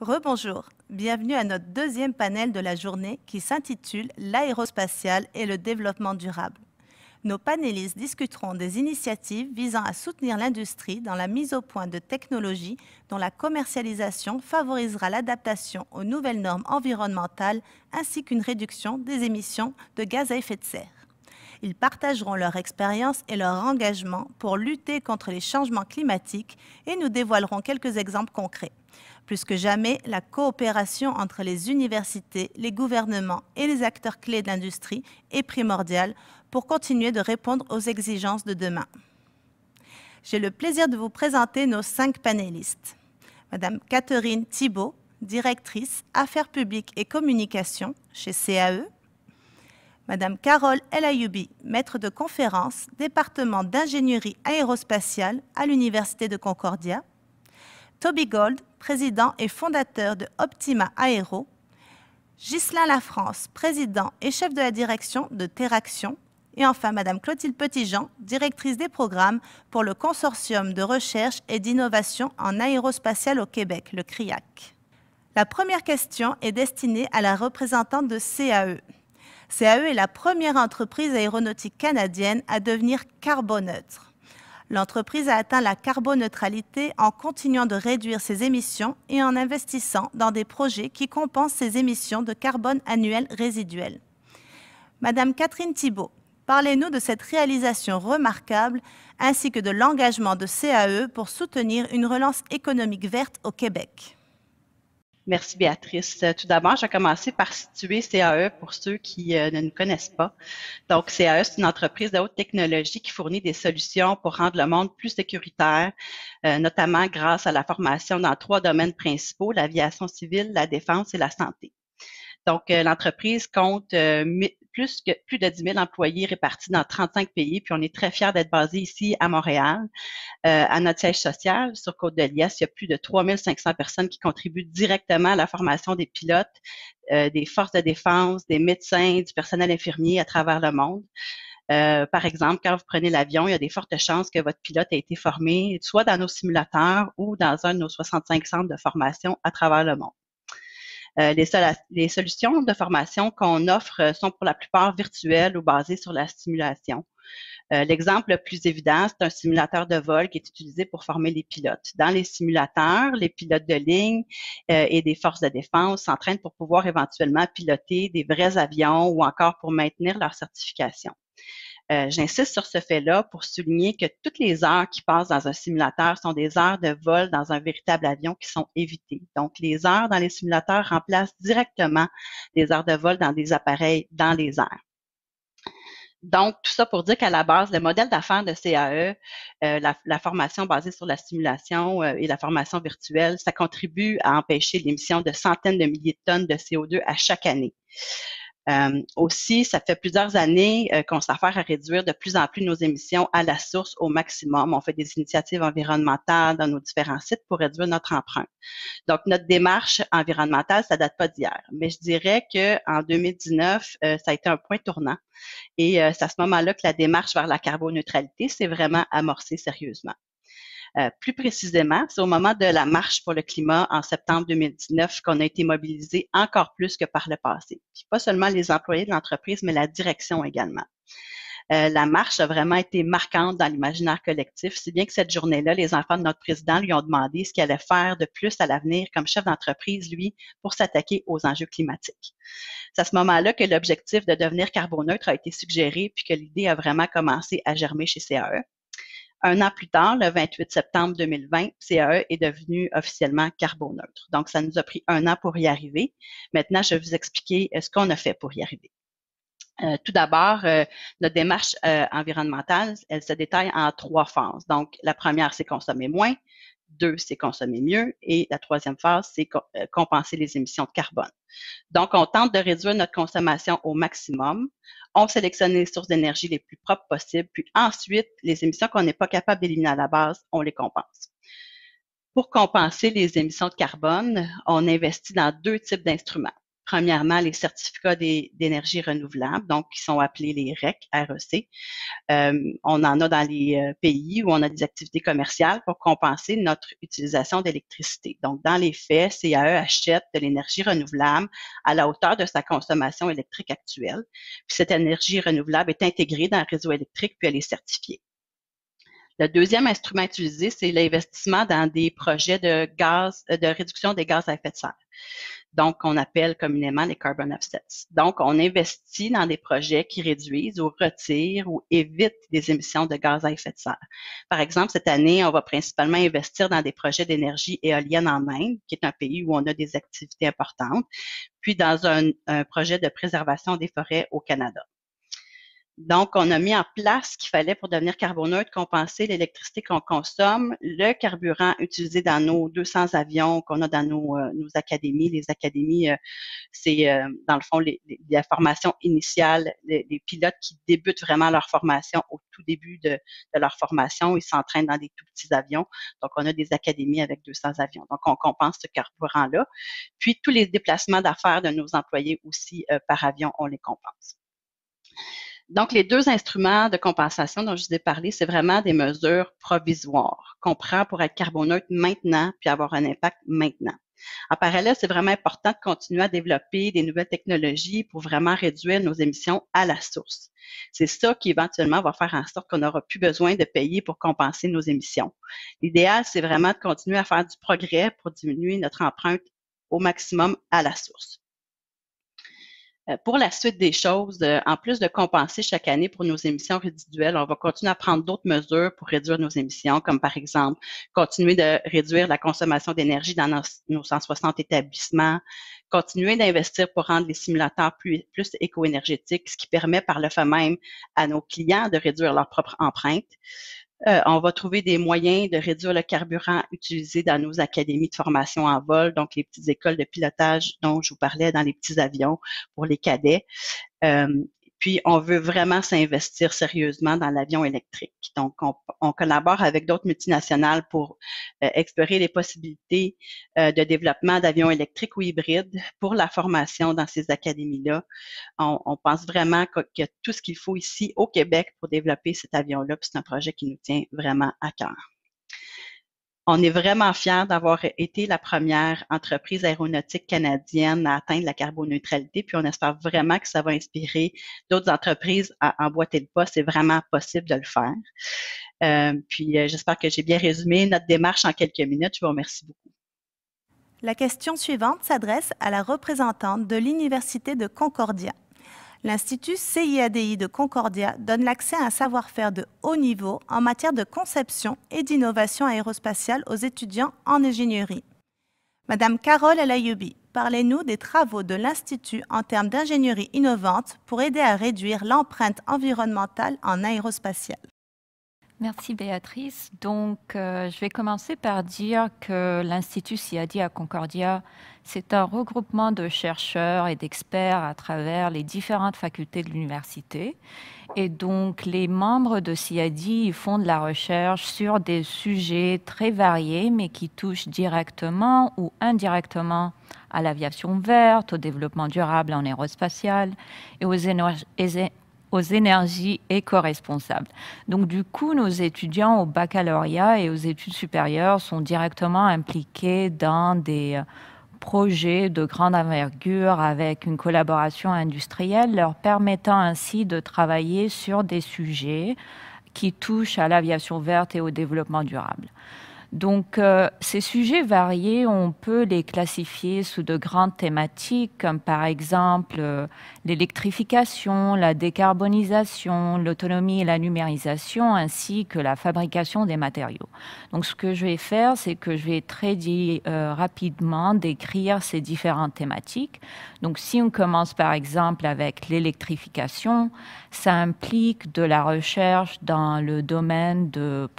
Rebonjour, bienvenue à notre deuxième panel de la journée qui s'intitule L'aérospatiale et le développement durable. Nos panélistes discuteront des initiatives visant à soutenir l'industrie dans la mise au point de technologies dont la commercialisation favorisera l'adaptation aux nouvelles normes environnementales ainsi qu'une réduction des émissions de gaz à effet de serre. Ils partageront leur expérience et leur engagement pour lutter contre les changements climatiques et nous dévoilerons quelques exemples concrets. Plus que jamais, la coopération entre les universités, les gouvernements et les acteurs clés de l'industrie est primordiale pour continuer de répondre aux exigences de demain. J'ai le plaisir de vous présenter nos cinq panélistes. Madame Catherine Thibault, directrice Affaires publiques et communication chez CAE. Madame Carole Elayoubi, maître de conférence, département d'ingénierie aérospatiale à l'Université de Concordia. Toby Gold, président et fondateur de Optima Aero, Ghislain Lafrance, président et chef de la direction de Terraction, et enfin Madame Clotilde Petitjean, directrice des programmes pour le Consortium de recherche et d'innovation en aérospatiale au Québec, le CRIAC. La première question est destinée à la représentante de CAE. CAE est la première entreprise aéronautique canadienne à devenir carboneutre. L'entreprise a atteint la carboneutralité en continuant de réduire ses émissions et en investissant dans des projets qui compensent ses émissions de carbone annuelles résiduelles. Madame Catherine Thibault, parlez-nous de cette réalisation remarquable ainsi que de l'engagement de CAE pour soutenir une relance économique verte au Québec. Merci Béatrice. Euh, tout d'abord, je vais commencer par situer CAE pour ceux qui euh, ne nous connaissent pas. Donc, CAE, c'est une entreprise de haute technologie qui fournit des solutions pour rendre le monde plus sécuritaire, euh, notamment grâce à la formation dans trois domaines principaux, l'aviation civile, la défense et la santé. Donc, l'entreprise compte plus, que, plus de 10 000 employés répartis dans 35 pays. Puis on est très fiers d'être basé ici à Montréal, euh, à notre siège social sur Côte-de-Liesse. Il y a plus de 3 500 personnes qui contribuent directement à la formation des pilotes, euh, des forces de défense, des médecins, du personnel infirmier à travers le monde. Euh, par exemple, quand vous prenez l'avion, il y a des fortes chances que votre pilote ait été formé soit dans nos simulateurs ou dans un de nos 65 centres de formation à travers le monde. Euh, les, solutions de formation qu'on offre euh, sont pour la plupart virtuelles ou basées sur la simulation. Euh, l'exemple le plus évident, c'est un simulateur de vol qui est utilisé pour former les pilotes. Dans les simulateurs, les pilotes de ligne et des forces de défense s'entraînent pour pouvoir éventuellement piloter des vrais avions ou encore pour maintenir leur certification. Euh, j'insiste sur ce fait-là pour souligner que toutes les heures qui passent dans un simulateur sont des heures de vol dans un véritable avion qui sont évitées. Donc, les heures dans les simulateurs remplacent directement les heures de vol dans des appareils dans les airs. Donc, tout ça pour dire qu'à la base, le modèle d'affaires de CAE, euh, la, formation basée sur la simulation euh, et la formation virtuelle, ça contribue à empêcher l'émission de centaines de milliers de tonnes de CO2 à chaque année. Euh, aussi, ça fait plusieurs années euh, qu'on s'affaire à réduire de plus en plus nos émissions à la source au maximum. On fait des initiatives environnementales dans nos différents sites pour réduire notre empreinte. Donc, notre démarche environnementale, ça date pas d'hier, mais je dirais que en 2019, euh, ça a été un point tournant. Et c'est à ce moment-là que la démarche vers la carboneutralité s'est vraiment amorcée sérieusement. Euh, plus précisément, c'est au moment de la marche pour le climat en septembre 2019 qu'on a été mobilisé encore plus que par le passé. pas seulement les employés de l'entreprise, mais la direction également. Euh, la marche a vraiment été marquante dans l'imaginaire collectif, si bien que cette journée-là, les enfants de notre président lui ont demandé ce qu'il allait faire de plus à l'avenir comme chef d'entreprise, lui, pour s'attaquer aux enjeux climatiques. C'est à ce moment-là que l'objectif de devenir carboneutre a été suggéré, puis que l'idée a vraiment commencé à germer chez CAE. Un an plus tard, le 28 septembre 2020, CAE est devenu officiellement carboneutre. Donc, ça nous a pris un an pour y arriver. Maintenant, je vais vous expliquer euh, ce qu'on a fait pour y arriver. Euh, tout d'abord, euh, notre démarche environnementale, elle se détaille en trois phases. Donc, la première, c'est consommer moins. Deux, c'est consommer mieux. Et la troisième phase, c'est euh, compenser les émissions de carbone. Donc, on tente de réduire notre consommation au maximum. On sélectionne les sources d'énergie les plus propres possibles. Puis ensuite, les émissions qu'on n'est pas capable d'éliminer à la base, on les compense. Pour compenser les émissions de carbone, on investit dans deux types d'instruments. Premièrement, les certificats d'énergie renouvelable, donc qui sont appelés les REC, REC. Euh, on en a dans les euh, pays où on a des activités commerciales pour compenser notre utilisation d'électricité. Donc, dans les faits, CAE achète de l'énergie renouvelable à la hauteur de sa consommation électrique actuelle. Puis cette énergie renouvelable est intégrée dans le réseau électrique, puis elle est certifiée. Le deuxième instrument utilisé, c'est l'investissement dans des projets de gaz, euh, de réduction des gaz à effet de serre donc qu'on appelle communément les carbon offsets. Donc, on investit dans des projets qui réduisent ou retirent ou évitent des émissions de gaz à effet de serre. Par exemple, cette année, on va principalement investir dans des projets d'énergie éolienne en Inde, qui est un pays où on a des activités importantes, puis dans un projet de préservation des forêts au Canada. Donc, on a mis en place ce qu'il fallait pour devenir carboneutre, compenser l'électricité qu'on consomme, le carburant utilisé dans nos 200 avions qu'on a dans nos, euh, académies. Les académies, euh, c'est euh, dans le fond la formation initiale, les, pilotes qui débutent vraiment leur formation au tout début de, de leur formation. Ils s'entraînent dans des tout petits avions. Donc, on a des académies avec 200 avions. Donc, on compense ce carburant-là. Puis, tous les déplacements d'affaires de nos employés aussi par avion, on les compense. Donc, les deux instruments de compensation dont je vous ai parlé, c'est vraiment des mesures provisoires qu'on prend pour être carboneutre maintenant puis avoir un impact maintenant. En parallèle, c'est vraiment important de continuer à développer des nouvelles technologies pour vraiment réduire nos émissions à la source. C'est ça qui éventuellement va faire en sorte qu'on n'aura plus besoin de payer pour compenser nos émissions. L'idéal, c'est vraiment de continuer à faire du progrès pour diminuer notre empreinte au maximum à la source. Euh, pour la suite des choses, euh, en plus de compenser chaque année pour nos émissions résiduelles, on va continuer à prendre d'autres mesures pour réduire nos émissions, comme par exemple continuer de réduire la consommation d'énergie dans nos, 160 établissements, continuer d'investir pour rendre les simulateurs plus, plus éco-énergétiques, ce qui permet par le fait même à nos clients de réduire leur propre empreinte. Euh, on va trouver des moyens de réduire le carburant utilisé dans nos académies de formation en vol, donc les petites écoles de pilotage dont je vous parlais dans les petits avions pour les cadets. Euh, puis, on veut vraiment s'investir sérieusement dans l'avion électrique. Donc, on, collabore avec d'autres multinationales pour euh, explorer les possibilités euh, de développement d'avions électriques ou hybrides pour la formation dans ces académies-là. On, on, pense vraiment qu'il y a tout ce qu'il faut ici au Québec pour développer cet avion-là. c'est un projet qui nous tient vraiment à cœur on est vraiment fiers d'avoir été la première entreprise aéronautique canadienne à atteindre la carboneutralité, puis on espère vraiment que ça va inspirer d'autres entreprises à emboîter le pas. C'est vraiment possible de le faire. Euh, puis euh, j'espère que j'ai bien résumé notre démarche en quelques minutes. Je vous remercie beaucoup. La question suivante s'adresse à la représentante de l'Université de Concordia. L'Institut CIADI de Concordia donne l'accès à un savoir-faire de haut niveau en matière de conception et d'innovation aérospatiale aux étudiants en ingénierie. Madame Carole Alayubi, parlez-nous des travaux de l'Institut en termes d'ingénierie innovante pour aider à réduire l'empreinte environnementale en aérospatiale. Merci Béatrice. Donc, euh, je vais commencer par dire que l'Institut CIADI à Concordia, c'est un regroupement de chercheurs et d'experts à travers les différentes facultés de l'université. Et donc, les membres de CIADI font de la recherche sur des sujets très variés, mais qui touchent directement ou indirectement à l'aviation verte, au développement durable en aérospatial et aux, énergies aux énergies éco-responsables. Donc du coup, nos étudiants au baccalauréat et aux études supérieures sont directement impliqués dans des euh, projets de grande envergure avec une collaboration industrielle, leur permettant ainsi de travailler sur des sujets qui touchent à l'aviation verte et au développement durable. Donc euh, ces sujets variés, on peut les classifier sous de grandes thématiques, comme par exemple euh, l'électrification, la décarbonisation, l'autonomie et la numérisation, ainsi que la fabrication des matériaux. Donc ce que je vais faire, c'est que je vais très euh, rapidement décrire ces différentes thématiques. Donc si on commence par exemple avec l'électrification, ça implique de la recherche dans le domaine de,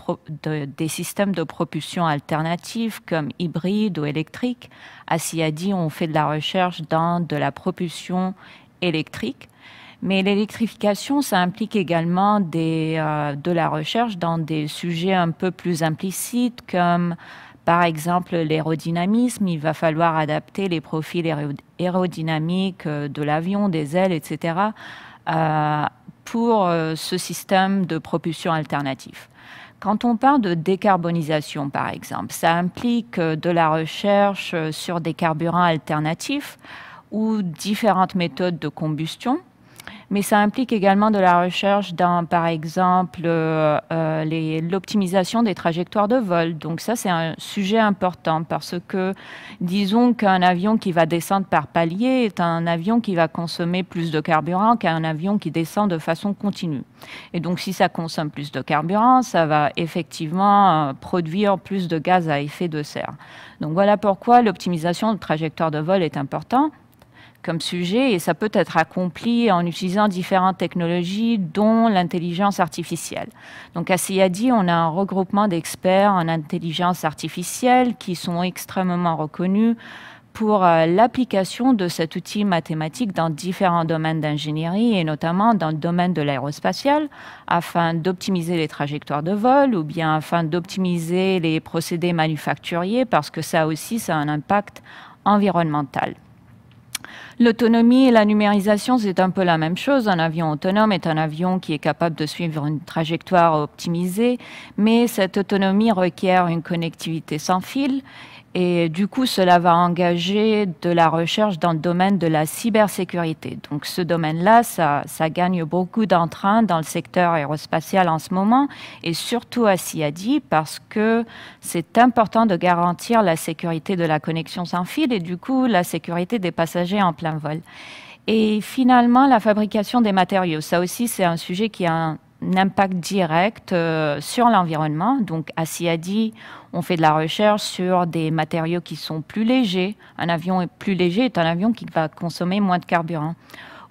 des systèmes de propulsion alternatifs comme hybride ou électrique. À CIADI, on fait de la recherche dans de la propulsion électrique. Mais l'électrification, ça implique également euh, de la recherche dans des sujets un peu plus implicites, comme par exemple l'aérodynamisme. Il va falloir adapter les profils aérodynamiques euh, de l'avion, des ailes, etc., euh, pour ce système de propulsion alternatif. Quand on parle de décarbonisation, par exemple, ça implique de la recherche sur des carburants alternatifs ou différentes méthodes de combustion. Mais ça implique également de la recherche dans, par exemple, euh, euh, l'optimisation des trajectoires de vol. Donc ça, c'est un sujet important parce que, disons qu'un avion qui va descendre par palier est un avion qui va consommer plus de carburant qu'un avion qui descend de façon continue. Et donc, si ça consomme plus de carburant, ça va effectivement euh, produire plus de gaz à effet de serre. Donc voilà pourquoi l'optimisation de trajectoires de vol est importante comme sujet et ça peut être accompli en utilisant différentes technologies, dont l'intelligence artificielle. Donc à CIADI, on a un regroupement d'experts en intelligence artificielle qui sont extrêmement reconnus pour euh, l'application de cet outil mathématique dans différents domaines d'ingénierie et notamment dans le domaine de l'aérospatiale afin d'optimiser les trajectoires de vol ou bien afin d'optimiser les procédés manufacturiers parce que ça aussi ça a un impact environnemental. L'autonomie et la numérisation, c'est un peu la même chose. Un avion autonome est un avion qui est capable de suivre une trajectoire optimisée, mais cette autonomie requiert une connectivité sans fil et du coup, cela va engager de la recherche dans le domaine de la cybersécurité. Donc ce domaine-là, ça, gagne beaucoup d'entrain dans le secteur aérospatial en ce moment, et surtout à CIADI, parce que c'est important de garantir la sécurité de la connexion sans fil et du coup la sécurité des passagers en plein vol. Et finalement, la fabrication des matériaux, ça aussi c'est un sujet qui a un impact direct euh, sur l'environnement. Donc à CIADI, on fait de la recherche sur des matériaux qui sont plus légers. Un avion plus léger est un avion qui va consommer moins de carburant.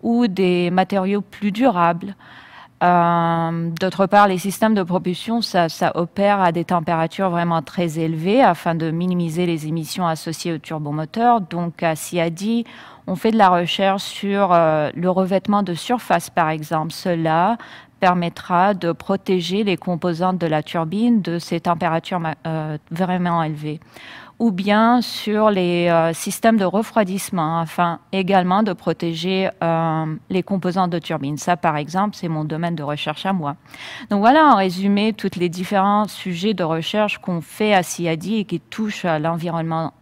Ou des matériaux plus durables. Euh, d'autre part, les systèmes de propulsion, ça, opère à des températures vraiment très élevées afin de minimiser les émissions associées au turbomoteur. Donc, à CIADI, on fait de la recherche sur euh, le revêtement de surface, par exemple. Cela permettra de protéger les composantes de la turbine de ces températures euh, vraiment élevées ou bien sur les euh, systèmes de refroidissement afin également de protéger euh, les composantes de turbine. Ça, par exemple, c'est mon domaine de recherche à moi. Donc voilà, en résumé, tous les différents sujets de recherche qu'on fait à CIADI et qui touchent à l'environnement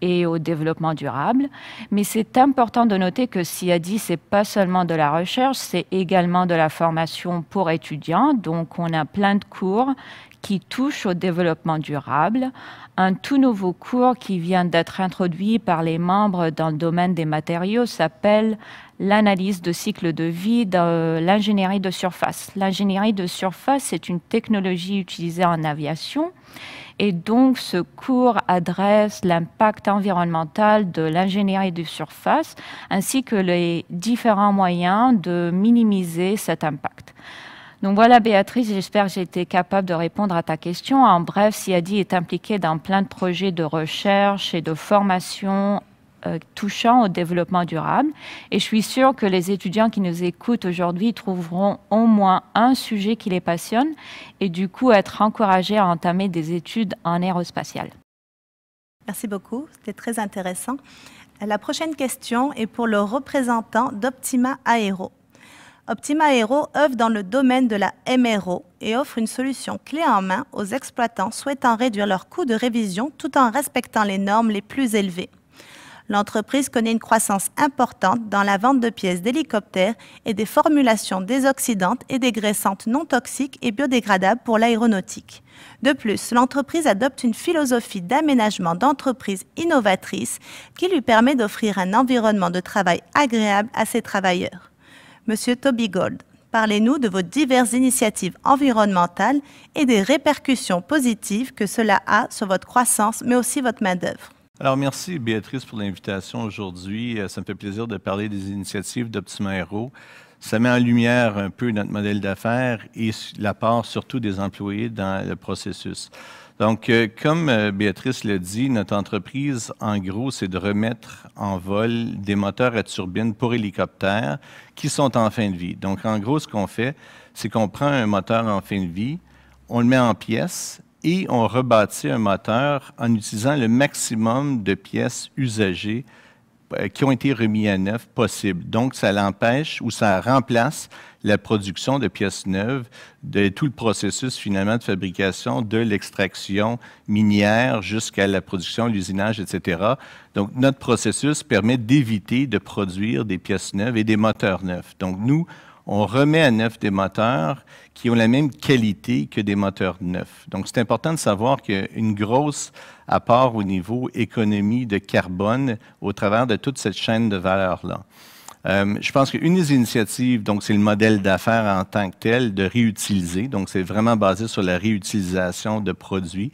et au développement durable. Mais c'est important de noter que CIADI, c'est pas seulement de la recherche, c'est également de la formation pour étudiants. Donc, on a plein de cours qui touche au développement durable, un tout nouveau cours qui vient d'être introduit par les membres dans le domaine des matériaux s'appelle l'analyse de cycle de vie de l'ingénierie de surface. L'ingénierie de surface est une technologie utilisée en aviation et donc ce cours adresse l'impact environnemental de l'ingénierie de surface ainsi que les différents moyens de minimiser cet impact. Donc voilà, Béatrice, j'espère que j'ai été capable de répondre à ta question. En bref, CIADI est impliqué dans plein de projets de recherche et de formation euh, touchant au développement durable. Et je suis sûre que les étudiants qui nous écoutent aujourd'hui trouveront au moins un sujet qui les passionne et du coup être encouragés à entamer des études en aérospatiale. Merci beaucoup, c'était très intéressant. La prochaine question est pour le représentant d'Optima Aéro. Optima Aero œuvre dans le domaine de la MRO et offre une solution clé en main aux exploitants souhaitant réduire leurs coûts de révision tout en respectant les normes les plus élevées. L'entreprise connaît une croissance importante dans la vente de pièces d'hélicoptères et des formulations désoxydantes et dégraissantes non toxiques et biodégradables pour l'aéronautique. De plus, l'entreprise adopte une philosophie d'aménagement d'entreprise innovatrice qui lui permet d'offrir un environnement de travail agréable à ses travailleurs. Monsieur Toby Gold, parlez-nous de vos diverses initiatives environnementales et des répercussions positives que cela a sur votre croissance, mais aussi votre main-d'œuvre. Alors, merci Béatrice pour l'invitation aujourd'hui. Euh, ça me fait plaisir de parler des initiatives d'Optima Aero. Ça met en lumière un peu notre modèle d'affaires et la part surtout des employés dans le processus. Donc, euh, comme euh, Béatrice l'a dit, notre entreprise, en gros, c'est de remettre en vol des moteurs à turbine pour hélicoptères qui sont en fin de vie. Donc, en gros, ce qu'on fait, c'est qu'on prend un moteur en fin de vie, on le met en pièces et on rebâtit un moteur en utilisant le maximum de pièces usagées euh, qui ont été remises à neuf possible. Donc, ça l'empêche ou ça remplace la production de pièces neuves, de tout le processus finalement de fabrication, de l'extraction minière jusqu'à la production, l'usinage, etc. Donc, notre processus permet d'éviter de produire des pièces neuves et des moteurs neufs. Donc, nous, on remet à neuf des moteurs qui ont la même qualité que des moteurs neufs. Donc, c'est important de savoir qu'une grosse apport au niveau économie de carbone au travers de toute cette chaîne de valeur-là. Euh, je pense qu'une des initiatives, donc c'est le modèle d'affaires en tant que tel, de réutiliser. Donc c'est vraiment basé sur la réutilisation de produits.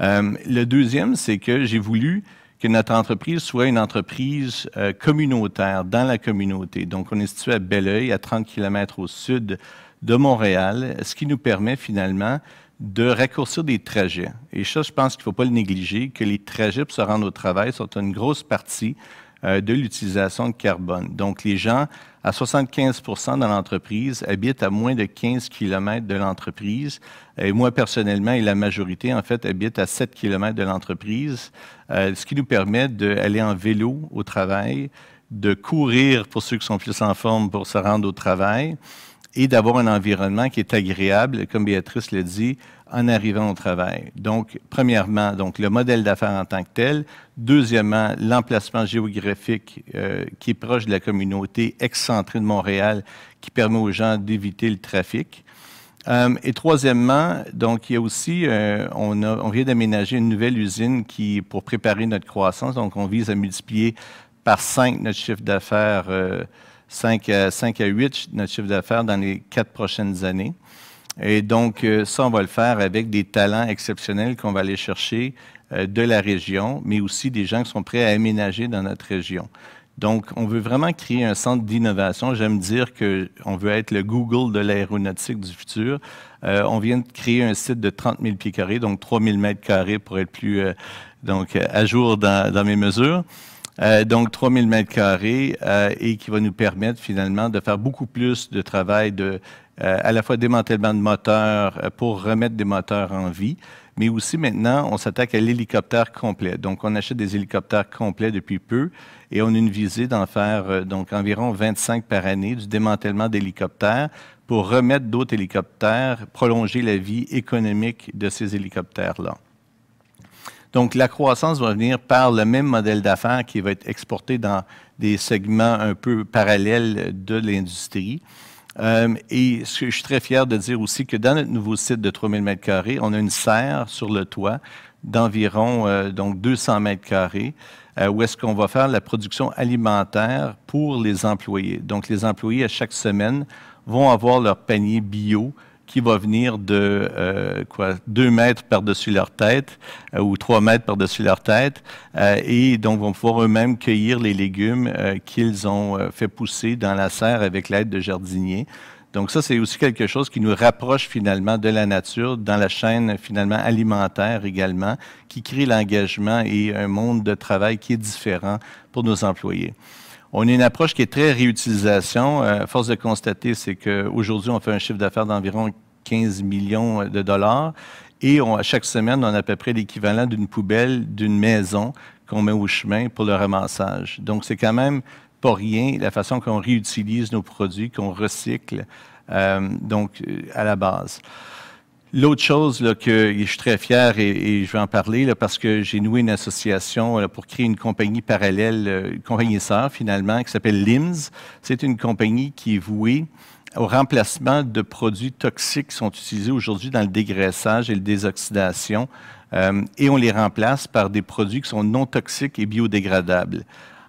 Euh, le deuxième, c'est que j'ai voulu que notre entreprise soit une entreprise euh, communautaire dans la communauté. Donc on est situé à Belleuil, à 30 km au sud de Montréal, ce qui nous permet finalement de raccourcir des trajets. Et ça, je pense qu'il ne faut pas le négliger, que les trajets pour se rendre au travail sont une grosse partie euh, de l'utilisation de carbone. Donc, les gens, à 75 dans l'entreprise, habitent à moins de 15 km de l'entreprise. Et moi, personnellement, et la majorité, en fait, habitent à 7 km de l'entreprise, euh, ce qui nous permet d'aller en vélo au travail, de courir pour ceux qui sont plus en forme pour se rendre au travail et d'avoir un environnement qui est agréable, comme Béatrice l'a dit, en arrivant au travail. Donc, premièrement, donc, le modèle d'affaires en tant que tel. Deuxièmement, l'emplacement géographique euh, qui est proche de la communauté excentrée de Montréal, qui permet aux gens d'éviter le trafic. Euh, et troisièmement, donc, il y a aussi, euh, on, vient d'aménager une nouvelle usine qui, pour préparer notre croissance, donc on vise à multiplier par cinq notre chiffre d'affaires, 5, à, 5 à 8 notre chiffre d'affaires dans les quatre prochaines années. Et donc, euh, ça, on va le faire avec des talents exceptionnels qu'on va aller chercher euh, de la région, mais aussi des gens qui sont prêts à aménager dans notre région. Donc, on veut vraiment créer un centre d'innovation. J'aime dire qu'on veut être le Google de l'aéronautique du futur. Euh, on vient de créer un site de 30 000 pieds carrés, donc 3 000 mètres carrés pour être plus donc, à jour dans, mes mesures. Euh, donc 000 mètres carrés et qui va nous permettre finalement de faire beaucoup plus de travail de euh, à la fois démantèlement de moteurs euh, pour remettre des moteurs en vie, mais aussi maintenant, on s'attaque à l'hélicoptère complet. Donc, on achète des hélicoptères complets depuis peu et on a une visée d'en faire euh, donc environ 25 par année du démantèlement d'hélicoptères pour remettre d'autres hélicoptères, prolonger la vie économique de ces hélicoptères-là. Donc, la croissance va venir par le même modèle d'affaires qui va être exporté dans des segments un peu parallèles de l'industrie. Euh, et je, suis très fier de dire aussi que dans notre nouveau site de 3000 m2, on a une serre sur le toit d'environ euh, donc 200 m carrés, euh, où est-ce qu'on va faire la production alimentaire pour les employés. Donc, les employés, à chaque semaine, vont avoir leur panier bio qui va venir de euh, quoi, 2 mètres par-dessus leur tête euh, ou 3 mètres par-dessus leur tête. Euh, et donc, vont pouvoir eux-mêmes cueillir les légumes qu'ils ont fait pousser dans la serre avec l'aide de jardiniers. Donc ça, c'est aussi quelque chose qui nous rapproche finalement de la nature, dans la chaîne finalement alimentaire également, qui crée l'engagement et un monde de travail qui est différent pour nos employés. On a une approche qui est très réutilisation. Euh, force de constater, c'est qu'aujourd'hui, on fait un chiffre d'affaires d'environ 15 millions euh, de dollars. Et on, à chaque semaine, on a à peu près l'équivalent d'une poubelle d'une maison qu'on met au chemin pour le ramassage. Donc, c'est quand même pas rien la façon qu'on réutilise nos produits, qu'on recycle, euh, donc à la base. L'autre chose que je suis très fier et, je vais en parler là, parce que j'ai noué une association pour créer une compagnie parallèle, euh, une compagnie sœur finalement, qui s'appelle LIMS. C'est une compagnie qui est vouée au remplacement de produits toxiques qui sont utilisés aujourd'hui dans le dégraissage et le désoxydation. Euh, et on les remplace par des produits qui sont non toxiques et biodégradables.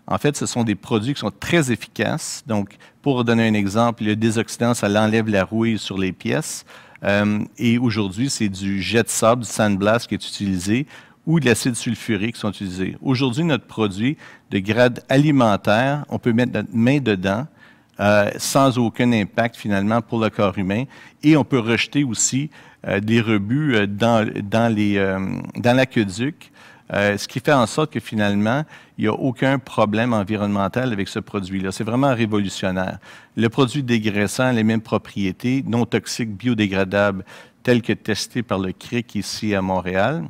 En fait, ce sont des produits qui sont très efficaces. Donc, pour donner un exemple, le désoxydant, ça l'enlève la rouille sur les pièces. Euh, et aujourd'hui, c'est du jet de sable, du sandblast qui est utilisé ou de l'acide sulfurique qui sont utilisés. Aujourd'hui, notre produit de grade alimentaire, on peut mettre notre main dedans euh, sans aucun impact finalement pour le corps humain et on peut rejeter aussi euh, des rebuts dans, dans, les, dans l'aqueduc euh, ce qui fait en sorte que finalement, il n'y a aucun problème environnemental avec ce produit-là. C'est vraiment révolutionnaire. Le produit dégraissant, a les mêmes propriétés, non toxiques, biodégradables, telles que testées par le CRIC ici à Montréal.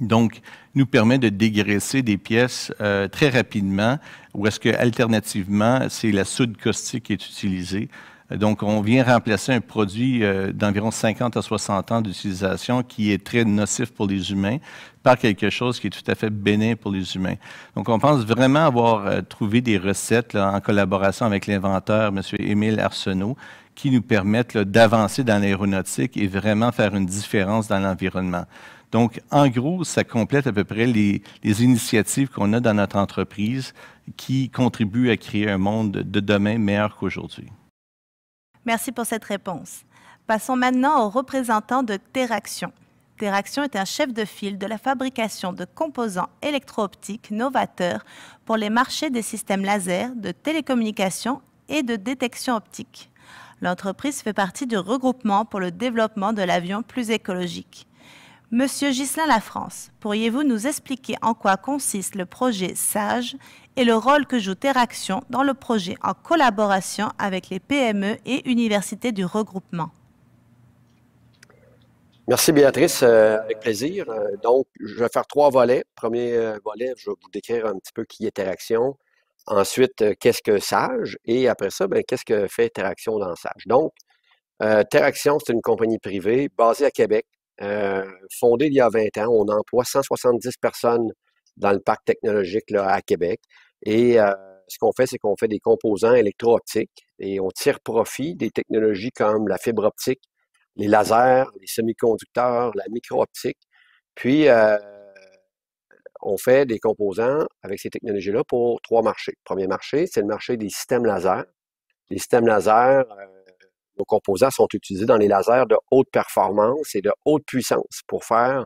Donc, nous permet de dégraisser des pièces euh, très rapidement, ou est-ce que alternativement, c'est la soude caustique qui est utilisée. Donc, on vient remplacer un produit euh, d'environ 50 à 60 ans d'utilisation qui est très nocif pour les humains par quelque chose qui est tout à fait bénin pour les humains. Donc, on pense vraiment avoir euh, trouvé des recettes en collaboration avec l'inventeur, M. Émile Arsenault, qui nous permettent d'avancer dans l'aéronautique et vraiment faire une différence dans l'environnement. Donc, en gros, ça complète à peu près les initiatives qu'on a dans notre entreprise qui contribuent à créer un monde de demain meilleur qu'aujourd'hui. Merci pour cette réponse. Passons maintenant aux représentants de Teraction. Teraction est un chef de file de la fabrication de composants électro-optiques novateurs pour les marchés des systèmes laser, de télécommunications et de détection optique. L'entreprise fait partie du regroupement pour le développement de l'avion plus écologique. Monsieur Ghislain Lafrance, pourriez-vous nous expliquer en quoi consiste le projet SAGE et le rôle que joue Teraction dans le projet en collaboration avec les PME et universités du regroupement. Merci Béatrice, euh, avec plaisir. Euh, donc, je vais faire trois volets. Premier euh, volet, je vais vous décrire un petit peu qui est Teraction. Ensuite, qu'est-ce que Sage? Et après ça, ben, qu'est-ce que fait Teraction dans Sage? Donc, Teraction, c'est une compagnie privée basée à Québec, fondée il y a 20 ans. On emploie 170 personnes dans le parc technologique là, à Québec. Et euh, ce qu'on fait, c'est qu'on fait des composants électro-optiques et on tire profit des technologies comme la fibre optique, les lasers, les semi-conducteurs, la micro-optique. Puis, euh, on fait des composants avec ces technologies-là pour trois marchés. Le premier marché, c'est le marché des systèmes lasers. Les systèmes lasers, euh, nos composants sont utilisés dans les lasers de haute performance et de haute puissance pour faire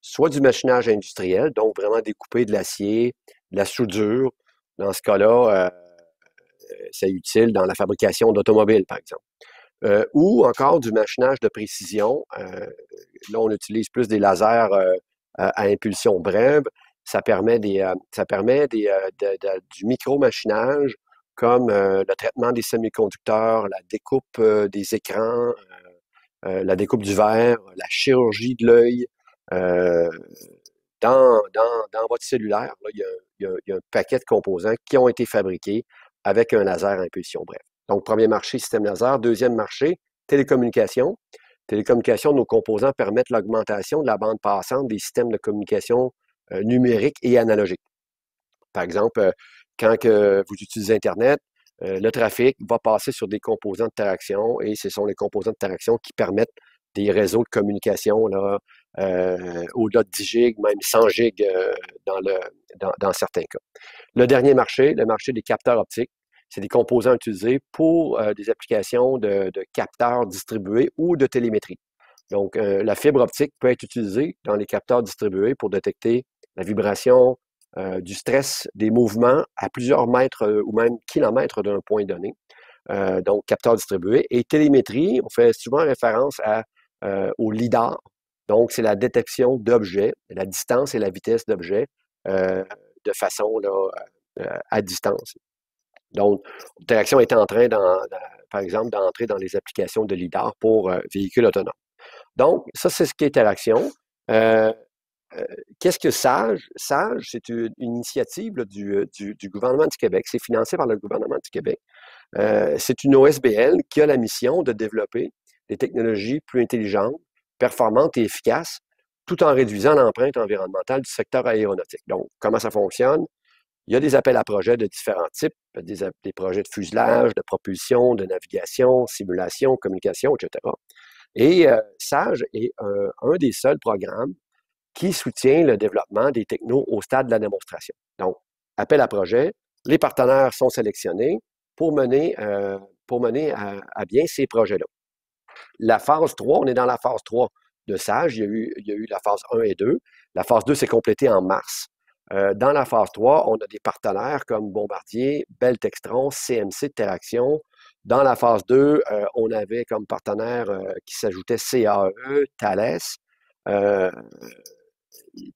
soit du machinage industriel, donc vraiment découper de l'acier, de la soudure, dans ce cas-là, euh, euh, c'est utile dans la fabrication d'automobiles, par exemple. Euh, ou encore du machinage de précision. là, on utilise plus des lasers à, impulsion brève. Ça permet, des, ça permet du micro-machinage comme le traitement des semi-conducteurs, la découpe des écrans, la découpe du verre, la chirurgie de l'œil, dans, votre cellulaire, il, y a, un paquet de composants qui ont été fabriqués avec un laser à impulsion bref. Donc, premier marché, système laser. Deuxième marché, télécommunication. Télécommunication, nos composants permettent l'augmentation de la bande passante des systèmes de communication euh, numérique et analogique. Par exemple, euh, quand vous utilisez Internet, euh, le trafic va passer sur des composants de traction et ce sont les composants de traction qui permettent des réseaux de communication là, euh, au-delà de 10 gigs, même 100 gigs euh, dans, le, dans, certains cas. Le dernier marché, le marché des capteurs optiques, c'est des composants utilisés pour euh, des applications de, capteurs distribués ou de télémétrie. Donc, la fibre optique peut être utilisée dans les capteurs distribués pour détecter la vibration, du stress, des mouvements à plusieurs mètres ou même kilomètres d'un point donné. donc, capteurs distribués. Et télémétrie, on fait souvent référence à au LIDAR, donc, c'est la détection d'objets, la distance et la vitesse d'objets euh, de façon euh, à distance. Donc, Interaction est en train, par exemple, d'entrer dans les applications de LIDAR pour euh, véhicules autonomes. Donc, ça, c'est ce qu'est Interaction. Qu'est-ce que SAGE? SAGE, c'est une, initiative du, gouvernement du Québec. C'est financé par le gouvernement du Québec. c'est une OSBL qui a la mission de développer des technologies plus intelligentes performante et efficace tout en réduisant l'empreinte environnementale du secteur aéronautique. Donc, comment ça fonctionne? Il y a des appels à projets de différents types, des, projets de fuselage, de propulsion, de navigation, simulation, communication, etc. Et euh, SAGE est un des seuls programmes qui soutient le développement des technos au stade de la démonstration. Donc, appel à projet, les partenaires sont sélectionnés pour mener, euh, à bien ces projets-là. La phase 3, on est dans la phase 3 de SAGE. Il y a eu, eu la phase 1 et 2. La phase 2 s'est complétée en mars. Euh, dans la phase 3, on a des partenaires comme Bombardier, Beltextron, CMC, Teraction. Dans la phase 2, euh, on avait comme partenaire euh, qui s'ajoutait CAE, Thales.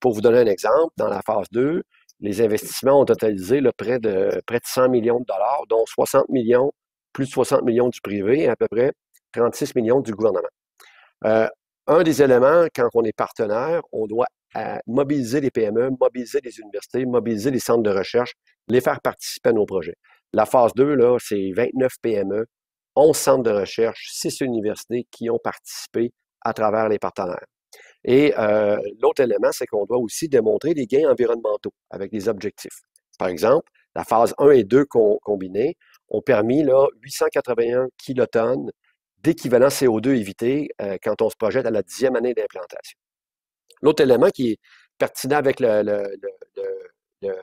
pour vous donner un exemple, dans la phase 2, les investissements ont totalisé près, de, près de 100 millions de dollars, dont 60 millions, plus de 60 millions du privé à peu près, 36 millions du gouvernement. Euh, un des éléments, quand on est partenaire, on doit euh, mobiliser les PME, mobiliser les universités, mobiliser les centres de recherche, les faire participer à nos projets. La phase 2, c'est 29 PME, 11 centres de recherche, 6 universités qui ont participé à travers les partenaires. Et euh, l'autre élément, c'est qu'on doit aussi démontrer des gains environnementaux avec des objectifs. Par exemple, la phase 1 et 2 combinées ont permis là, 881 kilotonnes d'équivalent CO2 évité euh, quand on se projette à la dixième année d'implantation. L'autre élément qui est pertinent avec le, le, le,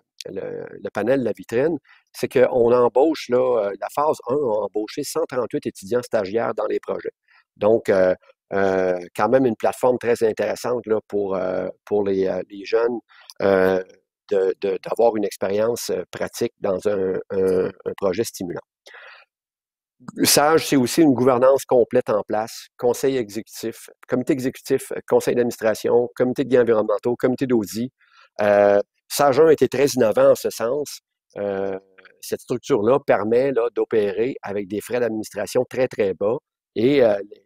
le panel, la vitrine, c'est qu'on embauche, euh, la phase 1 a embauché 138 étudiants stagiaires dans les projets. Donc, euh, quand même une plateforme très intéressante là, pour, pour les, jeunes d'avoir une expérience pratique dans un projet stimulant. Sage, c'est aussi une gouvernance complète en place, conseil exécutif, comité exécutif, euh, conseil d'administration, comité de gains environnementaux, comité d'audit. Euh, sage 1 était très innovant en ce sens. Euh, cette structure-là permet d'opérer avec des frais d'administration très, très bas et des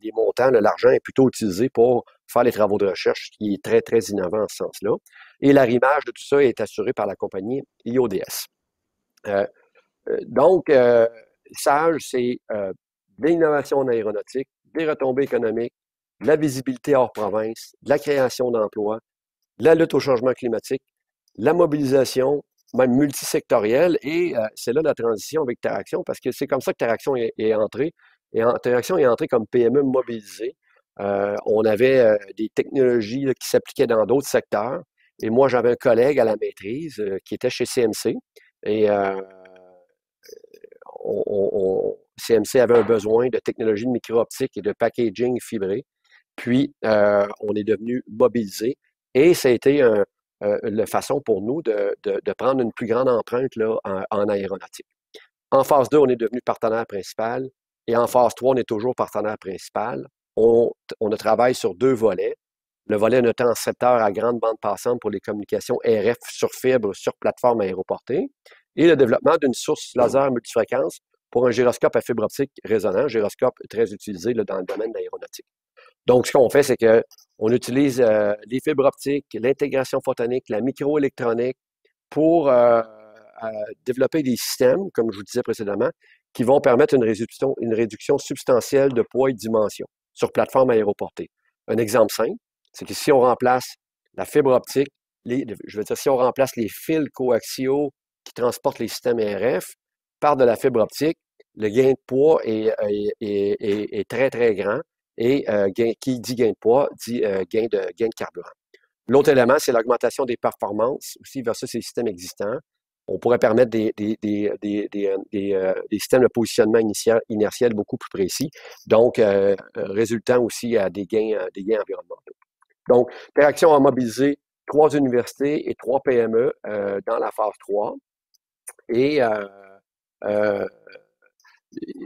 les, montants, l'argent est plutôt utilisé pour faire les travaux de recherche, ce qui est très, très innovant en ce sens-là. Et l'arrimage de tout ça est assuré par la compagnie IODS. donc, SAGE, c'est euh, l'innovation en aéronautique, des retombées économiques, la visibilité hors province, la création d'emplois, la lutte au changement climatique, la mobilisation, même multisectorielle, et euh, c'est là la transition avec Teraction, parce que c'est comme ça que Terraction est, entrée. Et Teraction est entrée comme PME mobilisée. Euh, on avait des technologies qui s'appliquaient dans d'autres secteurs. Et moi, j'avais un collègue à la maîtrise qui était chez CMC. Et CMC avait un besoin de technologie de micro-optique et de packaging fibré. Puis, euh, on est devenu mobilisé et ça a été la euh, façon pour nous de, prendre une plus grande empreinte là, en, aéronautique. En phase 2, on est devenu partenaire principal et en phase 3, on est toujours partenaire principal. On, on a sur deux volets. Le volet notamment secteur à grande bande passante pour les communications RF sur fibre sur plateforme aéroportée et le développement d'une source laser multifréquence pour un gyroscope à fibre optique résonant, gyroscope très utilisé dans le domaine de l'aéronautique. Donc, ce qu'on fait, c'est qu'on utilise euh, les fibres optiques, l'intégration photonique, la microélectronique pour euh, développer des systèmes, comme je vous disais précédemment, qui vont permettre une réduction, substantielle de poids et de dimension sur plateforme aéroportée. Un exemple simple, c'est que si on remplace la fibre optique, je veux dire, si on remplace les fils coaxiaux qui transporte les systèmes RF par de la fibre optique. Le gain de poids est, euh, est, très, très grand. Et euh, qui dit gain de poids dit euh, gain, de, gain de carburant. L'autre élément, c'est l'augmentation des performances aussi versus ces systèmes existants. On pourrait permettre des, des, systèmes de positionnement inertiel beaucoup plus précis, donc résultant aussi à des gains, des gains environnementaux. Donc, Interaction a mobilisé trois universités et trois PME dans la phase 3. Et euh, euh,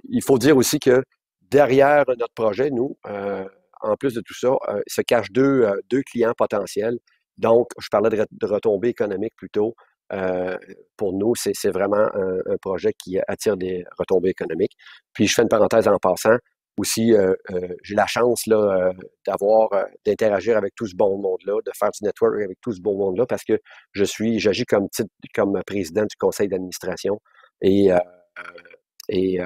il faut dire aussi que derrière notre projet, nous, euh, en plus de tout ça, se cachent deux, clients potentiels. Donc, je parlais de, retombées économiques plutôt. Euh, pour nous, c'est vraiment un, projet qui attire des retombées économiques. Puis je fais une parenthèse en passant aussi, euh, euh, j'ai la chance là, euh, d'avoir, d'interagir avec tout ce bon monde-là, de faire du network avec tout ce bon monde-là, parce que je suis, j'agis comme titre, comme président du conseil d'administration et, et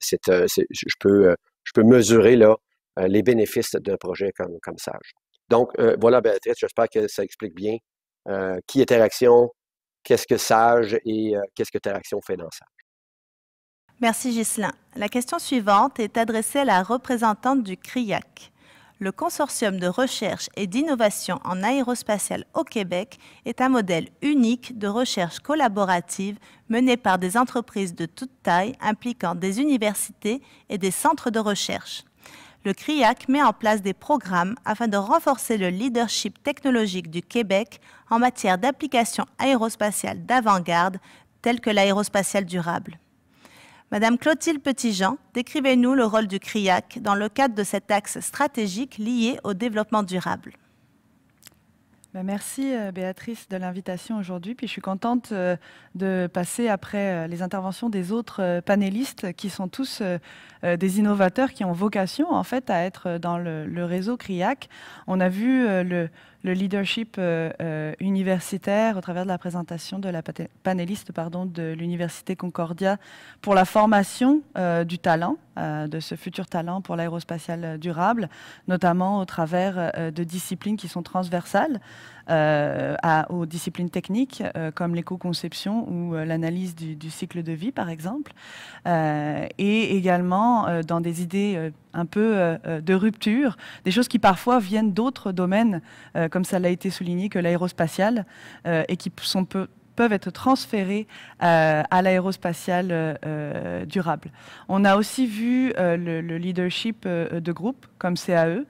c'est, je, peux, je peux mesurer là, les bénéfices d'un projet comme, comme Sage. Donc, voilà, Béatrice, j'espère que ça explique bien qui est Interaction, qu'est-ce que Sage et qu'est-ce que Interaction fait dans ça. Merci Ghislain. La question suivante est adressée à la représentante du CRIAC. Le consortium de recherche et d'innovation en aérospatiale au Québec est un modèle unique de recherche collaborative menée par des entreprises de toute taille impliquant des universités et des centres de recherche. Le CRIAC met en place des programmes afin de renforcer le leadership technologique du Québec en matière d'applications aérospatiales d'avant-garde telles que l'aérospatiale durable. Madame Clotilde Petitjean, décrivez-nous le rôle du CRIAC dans le cadre de cet axe stratégique lié au développement durable. Ben, merci euh, Béatrice de l'invitation aujourd'hui. Puis je suis contente euh, de passer après euh, les interventions des autres panélistes qui sont tous des innovateurs qui ont vocation en fait à être dans le, réseau CRIAC. On a vu le, le leadership euh, euh, universitaire au travers de la présentation de la panéliste pardon, de l'Université Concordia pour la formation euh, du talent, de ce futur talent pour l'aérospatiale durable, notamment au travers de disciplines qui sont transversales. Euh, aux disciplines techniques euh, comme l'éco-conception ou euh, l'analyse du, du, cycle de vie, par exemple, et également dans des idées un peu de rupture, des choses qui parfois viennent d'autres domaines, comme ça l'a été souligné, que l'aérospatial, et qui sont peu, peuvent être transférés euh, à l'aérospatiale euh, euh, durable. On a aussi vu le, leadership de groupes comme CAE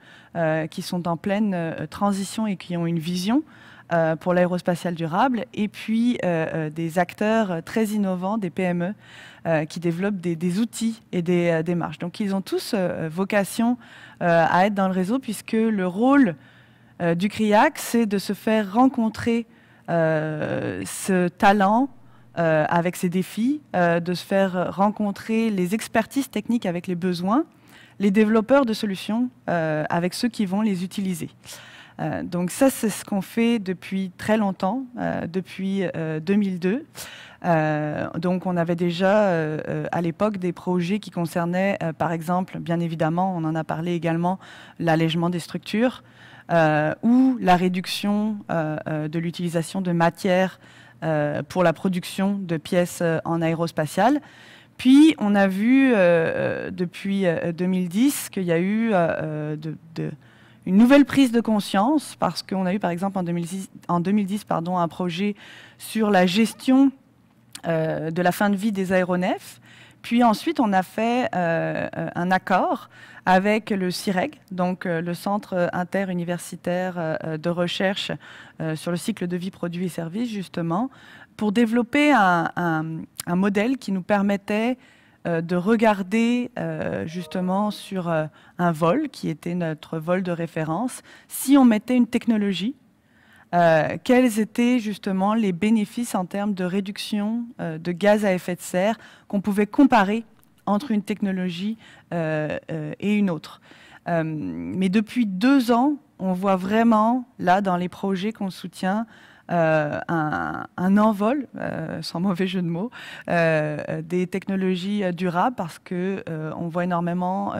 qui sont en pleine transition et qui ont une vision pour l'aérospatiale durable, et puis des acteurs très innovants, des PME, qui développent des, outils et des démarches. Donc ils ont tous vocation à être dans le réseau, puisque le rôle du CRIAC, c'est de se faire rencontrer euh, ce talent euh, avec ses défis, euh, de se faire rencontrer les expertises techniques avec les besoins, les développeurs de solutions avec ceux qui vont les utiliser. donc ça, c'est ce qu'on fait depuis très longtemps, depuis 2002. donc on avait déjà à l'époque des projets qui concernaient, par exemple, bien évidemment, on en a parlé également, l'allègement des structures, euh, ou la réduction euh, euh, de l'utilisation de matières pour la production de pièces en aérospatiale. Puis, on a vu depuis 2010 qu'il y a eu une nouvelle prise de conscience, parce qu'on a eu, par exemple, en 2010, pardon, un projet sur la gestion de la fin de vie des aéronefs. Puis ensuite, on a fait un accord avec le CIREG, donc euh, le Centre euh, interuniversitaire euh, de recherche sur le cycle de vie, produit et services, justement, pour développer un, modèle qui nous permettait de regarder justement sur un vol qui était notre vol de référence, si on mettait une technologie, quels étaient justement les bénéfices en termes de réduction de gaz à effet de serre qu'on pouvait comparer entre une technologie euh, euh, et une autre. Euh, mais depuis deux ans, on voit vraiment, là, dans les projets qu'on soutient, un, envol, sans mauvais jeu de mots, des technologies durables parce que on voit énormément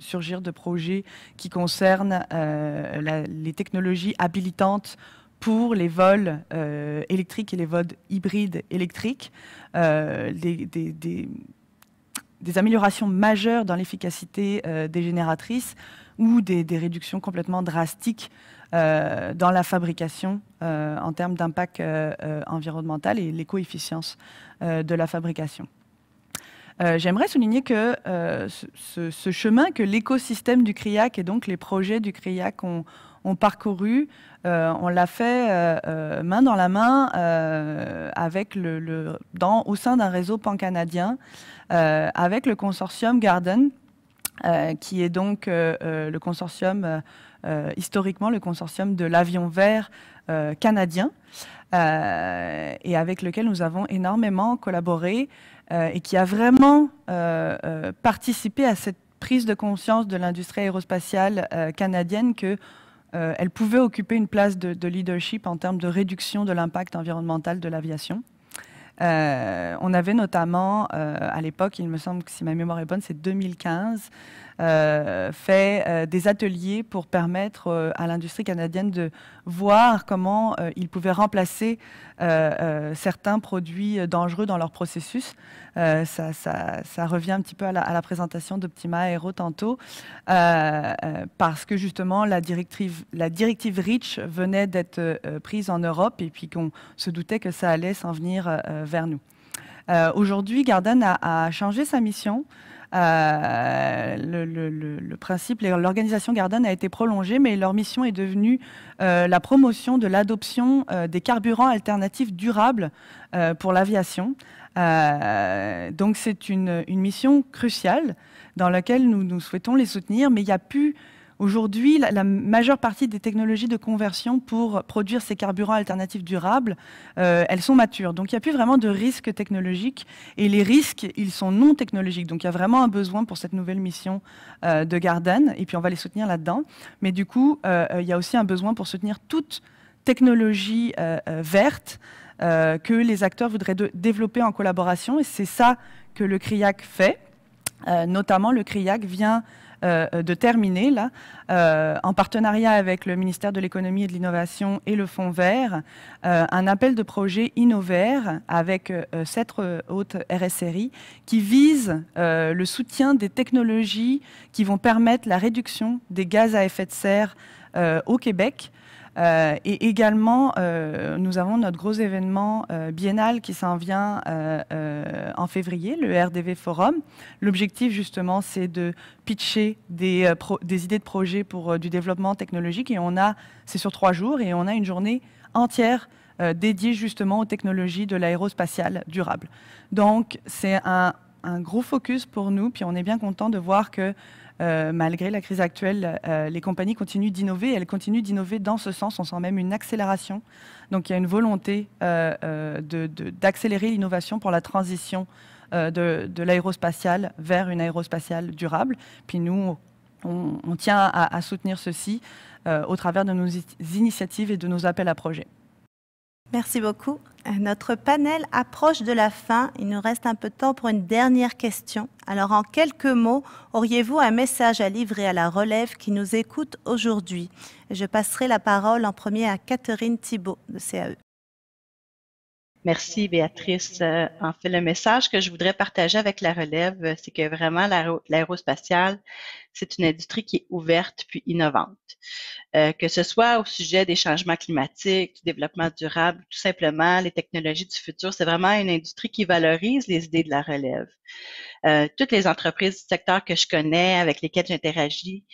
surgir de projets qui concernent les technologies habilitantes pour les vols électriques et les vols hybrides électriques, des améliorations majeures dans l'efficacité euh, des génératrices ou des, réductions complètement drastiques euh, dans la fabrication euh, en termes d'impact environnemental et l'éco-efficience de la fabrication. J'aimerais souligner que ce, chemin que l'écosystème du CRIAC et donc les projets du CRIAC ont, ont parcouru euh, on l'a fait euh, euh, main dans la main avec au sein d'un réseau pancanadien avec le consortium Garden, qui est donc le consortium, historiquement le consortium de l'avion vert canadien, et avec lequel nous avons énormément collaboré et qui a vraiment participé à cette prise de conscience de l'industrie aérospatiale canadienne que euh, elle pouvait occuper une place de, leadership en termes de réduction de l'impact environnemental de l'aviation. Euh, on avait notamment, euh, à l'époque, il me semble que si ma mémoire est bonne, c'est 2015, euh, fait euh, des ateliers pour permettre euh, à l'industrie canadienne de voir comment ils pouvaient remplacer certains produits dangereux dans leur processus. Ça, revient un petit peu à la, présentation d'Optima Aero tantôt, parce que justement la directive, la directive REACH venait d'être prise en Europe et puis qu'on se doutait que ça allait s'en venir vers nous. Aujourd'hui, Garden a, changé sa mission euh, le, principe, l'organisation Garden a été prolongée, mais leur mission est devenue euh, la promotion de l'adoption euh, des carburants alternatifs durables pour l'aviation. donc c'est une, mission cruciale dans laquelle nous, nous souhaitons les soutenir, mais il n'y a plus Aujourd'hui, la, majeure partie des technologies de conversion pour produire ces carburants alternatifs durables, euh, elles sont matures. Donc il n'y a plus vraiment de risques technologiques et les risques, ils sont non technologiques. Donc il y a vraiment un besoin pour cette nouvelle mission euh, de Garden et puis on va les soutenir là-dedans. Mais du coup, euh, il y a aussi un besoin pour soutenir toute technologie verte que les acteurs voudraient développer en collaboration. Et c'est ça que le CRIAC fait. notamment, le CRIAC vient euh, de terminer là, euh, en partenariat avec le ministère de l'économie et de l'innovation et le Fonds Vert, euh, un appel de projet Innovert avec cette haute RSRI qui vise le soutien des technologies qui vont permettre la réduction des gaz à effet de serre au Québec euh, et également, euh, nous avons notre gros événement euh, biennal qui s'en vient euh, en février, le RDV Forum. L'objectif, justement, c'est de pitcher des, des idées de projets pour du développement technologique. Et on a, c'est sur trois jours, et on a une journée entière dédiée justement aux technologies de l'aérospatiale durable. Donc, c'est un, gros focus pour nous, puis on est bien content de voir que euh, malgré la crise actuelle, euh, les compagnies continuent d'innover. Elles continuent d'innover dans ce sens. On sent même une accélération. Donc il y a une volonté euh, d'accélérer l'innovation pour la transition de, l'aérospatiale vers une aérospatiale durable. Puis nous, on, tient à soutenir ceci au travers de nos initiatives et de nos appels à projets. Merci beaucoup. Euh, notre panel approche de la fin. Il nous reste un peu de temps pour une dernière question. Alors, en quelques mots, auriez-vous un message à livrer à la relève qui nous écoute aujourd'hui Je passerai la parole en premier à Catherine Thibault de CAE. Merci Béatrice. Euh, en fait, le message que je voudrais partager avec la relève, euh, c'est que vraiment l'aérospatiale, c'est une industrie qui est ouverte puis innovante. Euh, que ce soit au sujet des changements climatiques, du développement durable, tout simplement les technologies du futur, c'est vraiment une industrie qui valorise les idées de la relève. Euh, toutes les entreprises du secteur que je connais, avec lesquelles j'interagis,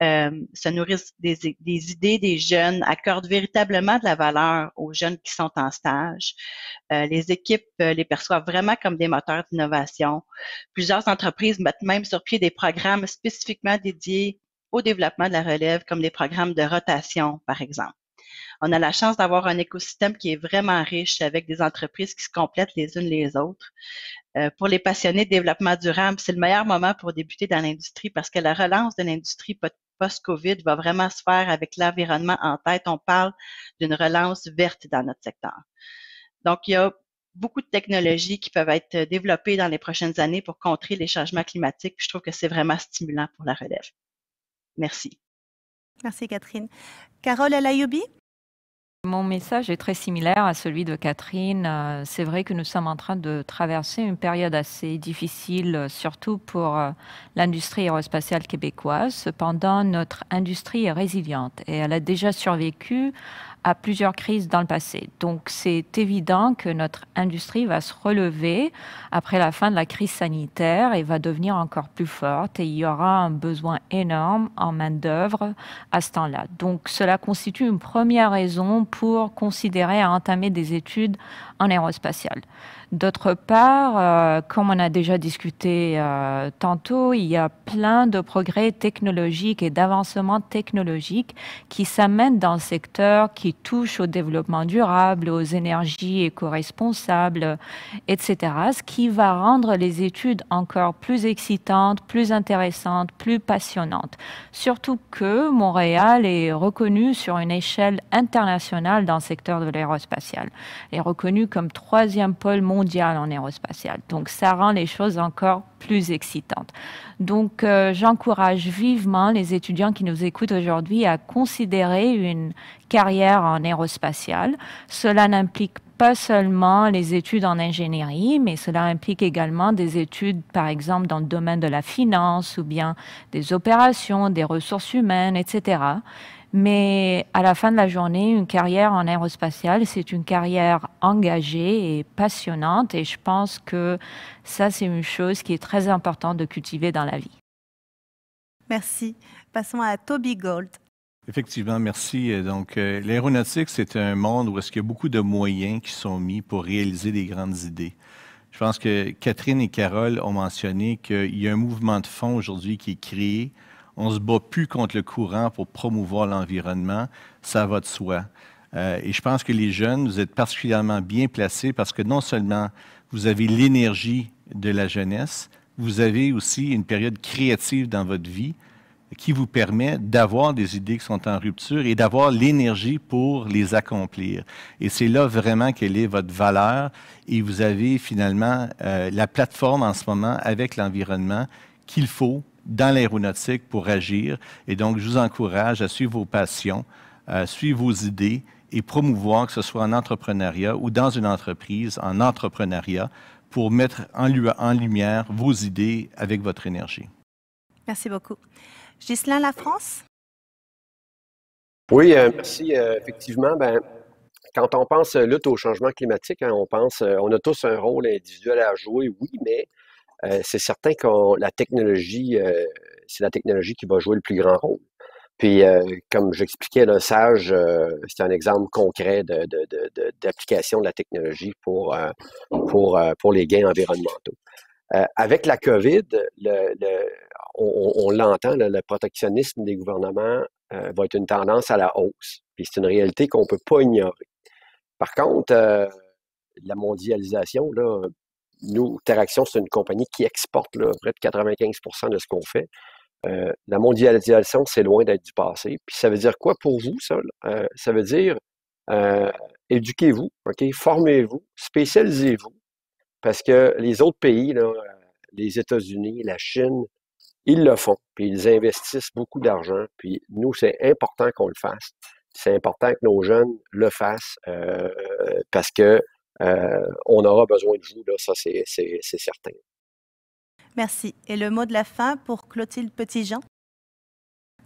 se euh, nourrissent des, idées des jeunes, accordent véritablement de la valeur aux jeunes qui sont en stage. Euh, les équipes euh, les perçoivent vraiment comme des moteurs d'innovation. Plusieurs entreprises mettent même sur pied des programmes spécifiquement dédiés au développement de la relève, comme des programmes de rotation, par exemple. On a la chance d'avoir un écosystème qui est vraiment riche avec des entreprises qui se complètent les unes les autres. pour les passionnés de développement durable, c'est le meilleur moment pour débuter dans l'industrie parce que la relance de l'industrie peut-être post-COVID va vraiment se faire avec l'environnement en tête. On parle d'une relance verte dans notre secteur. Donc, il y a beaucoup de technologies qui peuvent être développées dans les prochaines années pour contrer les changements climatiques. je trouve que c'est vraiment stimulant pour la relève. Merci. Merci, Catherine. Carole Alayoubi? Mon message est très similaire à celui de Catherine. Euh, c'est vrai que nous sommes en train de traverser une période assez difficile, euh, surtout pour euh, l'industrie aérospatiale québécoise. Cependant, notre industrie est résiliente et elle a déjà survécu à plusieurs crises dans le passé. Donc c'est évident que notre industrie va se relever après la fin de la crise sanitaire et va devenir encore plus forte et il y aura un besoin énorme en main-d'œuvre à ce temps-là. Donc cela constitue une première raison pour considérer à entamer des études en aérospatiale. D'autre part, euh, comme on a déjà discuté euh, tantôt, il y a plein de progrès technologiques et d'avancements technologiques qui s'amènent dans le secteur, qui touche au développement durable, aux énergies éco-responsables, etc. Ce qui va rendre les études encore plus excitantes, plus intéressantes, plus passionnantes. Surtout que Montréal est reconnu sur une échelle internationale dans le secteur de l'aérospatial. est reconnue comme troisième pôle mondial mondiale en aérospatial. Donc ça rend les choses encore plus excitantes. Donc euh, j'encourage vivement les étudiants qui nous écoutent aujourd'hui à considérer une carrière en aérospatial. Cela n'implique pas seulement les études en ingénierie, mais cela implique également des études, par exemple, dans le domaine de la finance ou bien des opérations, des ressources humaines, etc. Mais à la fin de la journée, une carrière en aérospatiale, c'est une carrière engagée et passionnante. Et je pense que ça, c'est une chose qui est très importante de cultiver dans la vie. Merci. Passons à Toby Gold. Effectivement, merci. Euh, donc, euh, l'aéronautique, c'est un monde où est-ce y a beaucoup de moyens qui sont mis pour réaliser des grandes idées. Je pense que Catherine et Carole ont mentionné qu'il y a un mouvement de fond aujourd'hui qui est créé on se bat plus contre le courant pour promouvoir l'environnement. Ça va de soi. Euh, et je pense que les jeunes, vous êtes particulièrement bien placés parce que non seulement vous avez l'énergie de la jeunesse, vous avez aussi une période créative dans votre vie qui vous permet d'avoir des idées qui sont en rupture et d'avoir l'énergie pour les accomplir. Et c'est là vraiment quelle est votre valeur et vous avez finalement euh, la plateforme en ce moment avec l'environnement qu'il faut dans l'aéronautique pour agir. Et donc, je vous encourage à suivre vos passions, à suivre vos idées et promouvoir, que ce soit en entrepreneuriat ou dans une entreprise, en entrepreneuriat, pour mettre en, lumière vos idées avec votre énergie. Merci beaucoup. Gislain La France? Oui, euh, merci. Euh, effectivement, ben, quand on pense euh, lutte au changement climatique, hein, on pense, on a tous un rôle individuel à jouer, oui, mais euh, c'est certain que la technologie, euh, c'est la technologie qui va jouer le plus grand rôle. Puis, euh, comme j'expliquais, le SAGE, c'est un exemple concret d'application de, la technologie pour, pour, pour les gains environnementaux. avec la COVID, on, l'entend, le, le, protectionnisme des gouvernements va être une tendance à la hausse. Puis c'est une réalité qu'on ne peut pas ignorer. Par contre, la mondialisation, là, nous, Teraction, c'est une compagnie qui exporte près de 95 de ce qu'on fait. Euh, la mondialisation, c'est loin d'être du passé. Puis ça veut dire quoi pour vous, ça? Euh, ça veut dire euh, éduquez-vous, OK? Formez-vous, spécialisez-vous. Parce que les autres pays, les États-Unis, la Chine, ils le font, puis ils investissent beaucoup d'argent. Puis nous, c'est important qu'on le fasse. C'est important que nos jeunes le fassent parce que euh, on aura besoin de vous, là, ça c'est certain. Merci. Et le mot de la fin pour Clotilde Petitjean.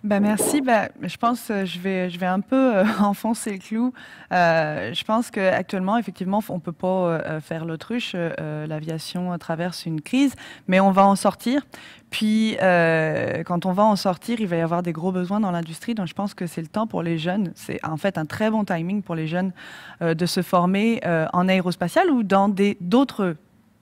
Bah, merci. Bah, je pense que euh, je vais je vais un peu euh, enfoncer le clou. Euh, je pense que actuellement effectivement on peut pas faire l'autruche. L'aviation traverse une crise, mais on va en sortir. Puis quand on va en sortir, il va y avoir des gros besoins dans l'industrie. Donc je pense que c'est le temps pour les jeunes. C'est en fait un très bon timing pour les jeunes de se former en aérospatial ou dans des d'autres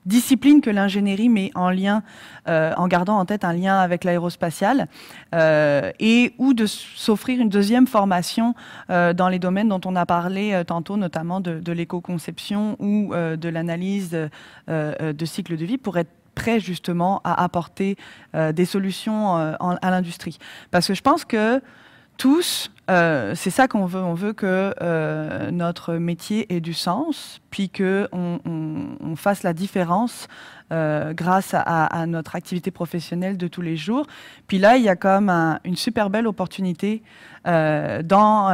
discipline que l'ingénierie, met en lien, euh, en gardant en tête un lien avec l'aérospatial, euh, et ou de s'offrir une deuxième formation euh, dans les domaines dont on a parlé tantôt, notamment de, de l'éco-conception ou de l'analyse de cycle de vie, pour être prêt justement à apporter des solutions à l'industrie. Parce que je pense que tous. Euh, c'est ça qu'on veut. On veut que euh, notre métier ait du sens, puis que on, fasse la différence euh, grâce à, notre activité professionnelle de tous les jours. Puis là, il y a comme une super belle opportunité dans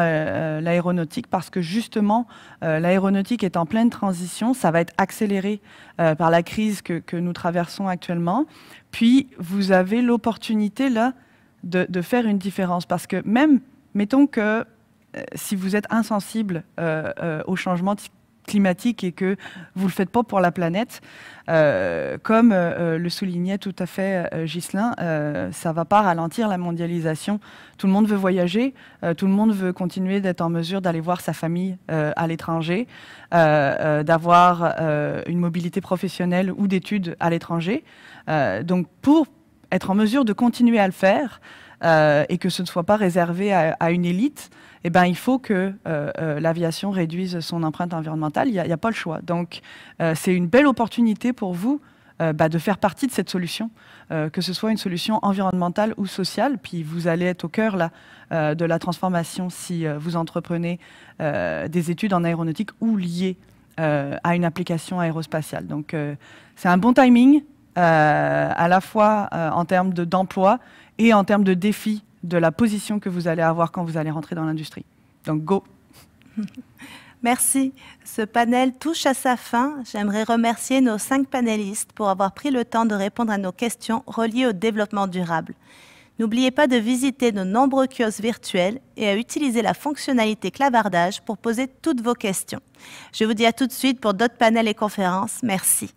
l'aéronautique parce que justement, l'aéronautique est en pleine transition. Ça va être accéléré par la crise que nous traversons actuellement. Puis vous avez l'opportunité là de, faire une différence. Parce que même, mettons que euh, si vous êtes insensible euh, euh, au changement climatique et que vous le faites pas pour la planète, comme le soulignait tout à fait Ghislain, ça va pas ralentir la mondialisation. Tout le monde veut voyager, tout le monde veut continuer d'être en mesure d'aller voir sa famille à l'étranger, d'avoir une mobilité professionnelle ou d'études à l'étranger. donc pour être en mesure de continuer à le faire euh, et que ce ne soit pas réservé à, une élite, eh ben, il faut que euh, euh, l'aviation réduise son empreinte environnementale. Il n'y a, pas le choix. Donc, c'est une belle opportunité pour vous bah, de faire partie de cette solution, que ce soit une solution environnementale ou sociale. Puis, vous allez être au cœur là, de la transformation si vous entreprenez des études en aéronautique ou liées à une application aérospatiale. Donc, c'est un bon timing. Euh, à la fois euh, en termes d'emploi et en termes de défis de la position que vous allez avoir quand vous allez rentrer dans l'industrie. Donc, go Merci. Ce panel touche à sa fin. J'aimerais remercier nos cinq panélistes pour avoir pris le temps de répondre à nos questions reliées au développement durable. N'oubliez pas de visiter nos nombreux kiosques virtuels et à utiliser la fonctionnalité clavardage pour poser toutes vos questions. Je vous dis à tout de suite pour d'autres panels et conférences. Merci.